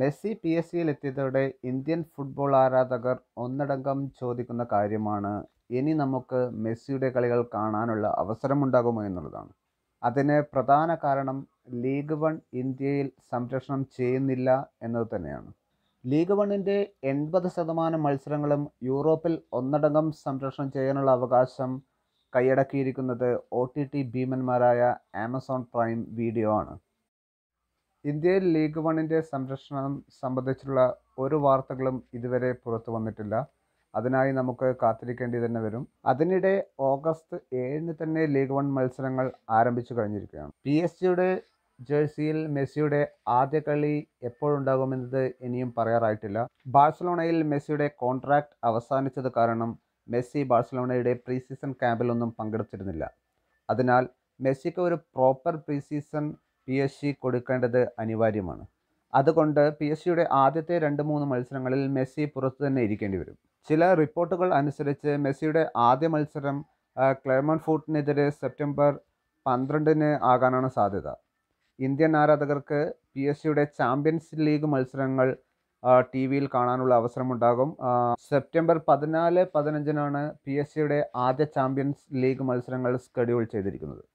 Messi P S എത്തിയതോടെ Indian football ആരാധകർ ഒന്നടങ്കം ചോദിക്കുന്ന കാര്യമാണ് ഇനി നമുക്ക് മെസ്സിയുടെ കളികൾ കാണാനുള്ള അവസരമുണ്ടാകുമോ എന്നുള്ളതാണ് അതിന് പ്രധാന കാരണം ലീഗ് വൺ ഇന്ത്യയിൽ സംരക്ഷണം ചെയ്യുന്നില്ല എന്നത് തന്നെയാണ് ലീഗ് വണ്ണിൻ്റെ എൺപത് ശതമാനം മത്സരങ്ങളും യൂറോപ്പിൽ ഒന്നടങ്കം സംരക്ഷണം ചെയ്യാനുള്ള അവകാശം കൈയടക്കിയിരിക്കുന്നത് ഒ ടി ടി ഭീമന്മാരായ ആമസോൺ പ്രൈം വീഡിയോ ആണ് ഇന്ത്യയിൽ ലീഗ് വണ്ണിൻ്റെ സംരക്ഷണം സംബന്ധിച്ചുള്ള ഒരു വാർത്തകളും ഇതുവരെ പുറത്തു വന്നിട്ടില്ല അതിനായി നമുക്ക് കാത്തിരിക്കേണ്ടി തന്നെ വരും അതിനിടെ ഓഗസ്റ്റ് ഏഴിന് തന്നെ ലീഗ് വൺ മത്സരങ്ങൾ ആരംഭിച്ചു കഴിഞ്ഞിരിക്കുകയാണ് പി എസ് ജിയുടെ ജേഴ്സിയിൽ മെസ്സിയുടെ ആദ്യ കളി എപ്പോഴുണ്ടാകുമെന്നത് ഇനിയും പറയാറായിട്ടില്ല ബാഴ്സലോണയിൽ മെസ്സിയുടെ കോൺട്രാക്റ്റ് അവസാനിച്ചത് കാരണം മെസ്സി ബാഴ്സലോണയുടെ പ്രീ സീസൺ ക്യാമ്പിലൊന്നും പങ്കെടുത്തിരുന്നില്ല അതിനാൽ മെസ്സിക്ക് ഒരു proper pre season P S G കൊടുക്കേണ്ടത് അനിവാര്യമാണ് അതുകൊണ്ട് പി എസ് സിയുടെ ആദ്യത്തെ രണ്ട് മൂന്ന് മത്സരങ്ങളിൽ മെസ്സി പുറത്തു തന്നെ ഇരിക്കേണ്ടി വരും ചില റിപ്പോർട്ടുകൾ അനുസരിച്ച് മെസ്സിയുടെ ആദ്യ മത്സരം ക്ലെമൺ ഫൂട്ടിനെതിരെ സെപ്റ്റംബർ പന്ത്രണ്ടിന് ആകാനാണ് സാധ്യത ഇന്ത്യൻ ആരാധകർക്ക് പി എസ് സിയുടെ ചാമ്പ്യൻസ് ലീഗ് മത്സരങ്ങൾ ടി വിയിൽ കാണാനുള്ള അവസരമുണ്ടാകും സെപ്റ്റംബർ പതിനാല് പതിനഞ്ചിനാണ് പി എസ് സിയുടെ ആദ്യ ചാമ്പ്യൻസ് ലീഗ് മത്സരങ്ങൾ സ്കെഡ്യൂൾ ചെയ്തിരിക്കുന്നത്